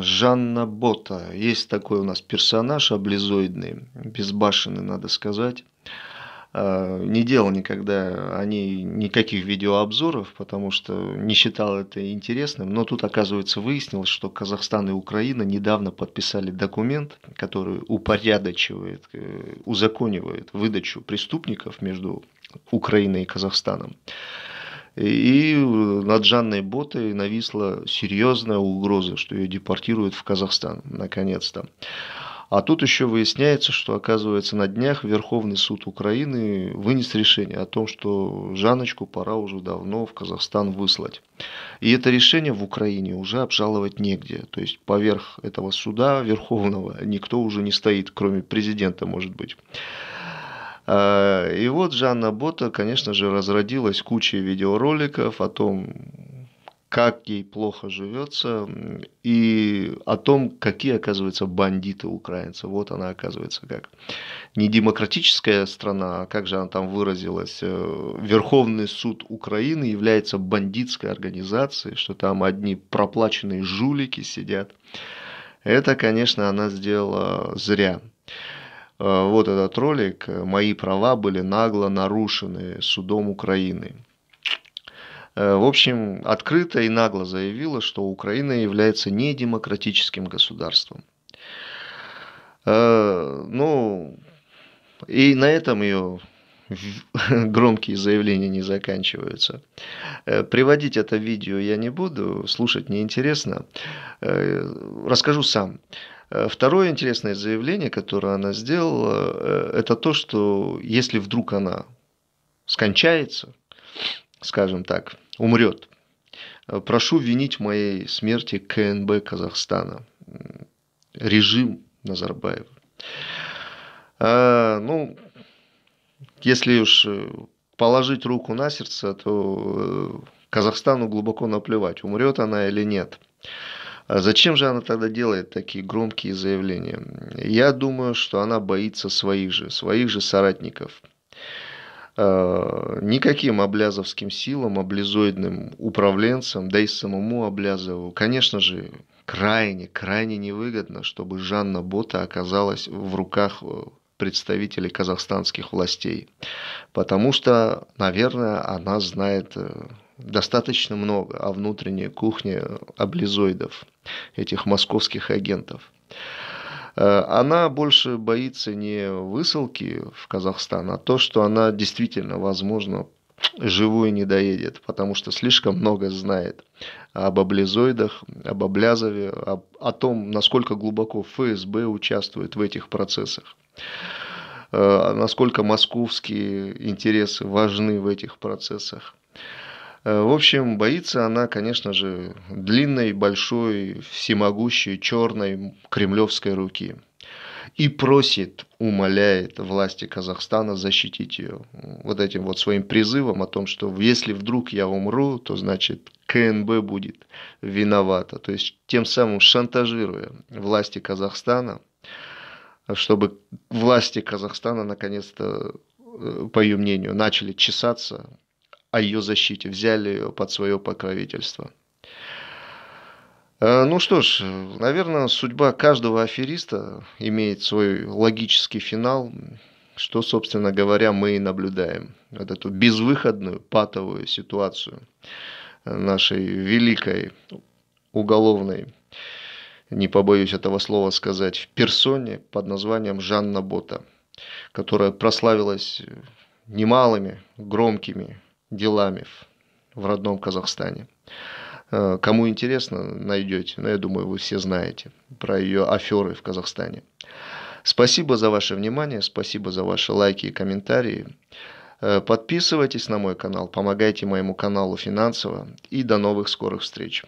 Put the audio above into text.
Жанна Бота. Есть такой у нас персонаж облизоидный, безбашенный, надо сказать. А, не делал никогда о ней никаких видеообзоров, потому что не считал это интересным. Но тут, оказывается, выяснилось, что Казахстан и Украина недавно подписали документ, который упорядочивает, э, узаконивает выдачу преступников между Украиной и Казахстаном. И э, над Жанной Ботой нависла серьезная угроза, что ее депортируют в Казахстан, наконец-то. А тут еще выясняется, что, оказывается, на днях Верховный суд Украины вынес решение о том, что Жаночку пора уже давно в Казахстан выслать. И это решение в Украине уже обжаловать негде. То есть поверх этого суда Верховного никто уже не стоит, кроме президента, может быть. Э, и вот Жанна Бота, конечно же, разродилась кучей видеороликов о том, как ей плохо живется, и о том, какие, оказывается, бандиты украинцы. Вот она, оказывается, как не демократическая страна, а как же она там выразилась, э, Верховный суд Украины является бандитской организацией, что там одни проплаченные жулики сидят. Это, конечно, она сделала зря. Э, вот этот ролик, э, мои права были нагло нарушены судом Украины. Э, в общем, открыто и нагло заявила, что Украина является недемократическим государством. Ну, и на этом ее громкие заявления не заканчиваются. Э, приводить это видео я не буду, слушать неинтересно. Э, расскажу сам. Э, второе интересное заявление, которое она сделала, это то, что если вдруг она скончается, скажем так, умрет, прошу винить в моей смерти КНБ Казахстана, режим Назарбаева. А, ну, если уж положить руку на сердце, то э, Казахстану глубоко наплевать, умрет она или нет. А зачем же она тогда делает такие громкие заявления? Я думаю, что она боится своих же, своих же соратников. А, никаким облязовским силам, облизоидным управленцам, да и самому Облязову, конечно же, крайне, крайне невыгодно, чтобы Жанна Бота оказалась в руках э, представителей казахстанских властей, потому что, наверное, она знает э, достаточно много о внутренней кухне облизоидов, этих московских агентов. Э, она больше боится не высылки в Казахстан, а то, что она действительно, возможно, живую не доедет, потому что слишком много знает об облизоидах, об облязове, об, о том, насколько глубоко ФСБ участвует в этих процессах. Э, насколько московские интересы важны в этих процессах. Э, в общем, боится она, конечно же, длинной, большой, всемогущей, черной кремлевской руки. И просит, умоляет власти Казахстана защитить ее вот этим вот своим призывом о том, что если вдруг я умру, то значит КНБ будет виновата. То есть тем самым шантажируя власти Казахстана, чтобы власти Казахстана наконец-то, э, по ее мнению, начали чесаться о ее защите, взяли ее под свое покровительство. Э, ну что ж, наверное, судьба каждого афериста имеет свой логический финал, что, собственно говоря, мы и наблюдаем. Вот эту безвыходную патовую ситуацию нашей великой уголовной не побоюсь этого слова сказать, персоне под названием Жанна Бота, которая прославилась э, немалыми громкими делами в родном Казахстане. Э, кому интересно, найдете. Но я думаю, вы все знаете про ее аферы в Казахстане. Спасибо за ваше внимание, спасибо за ваши лайки и комментарии. Э, подписывайтесь на мой канал, помогайте моему каналу финансово и до новых скорых встреч.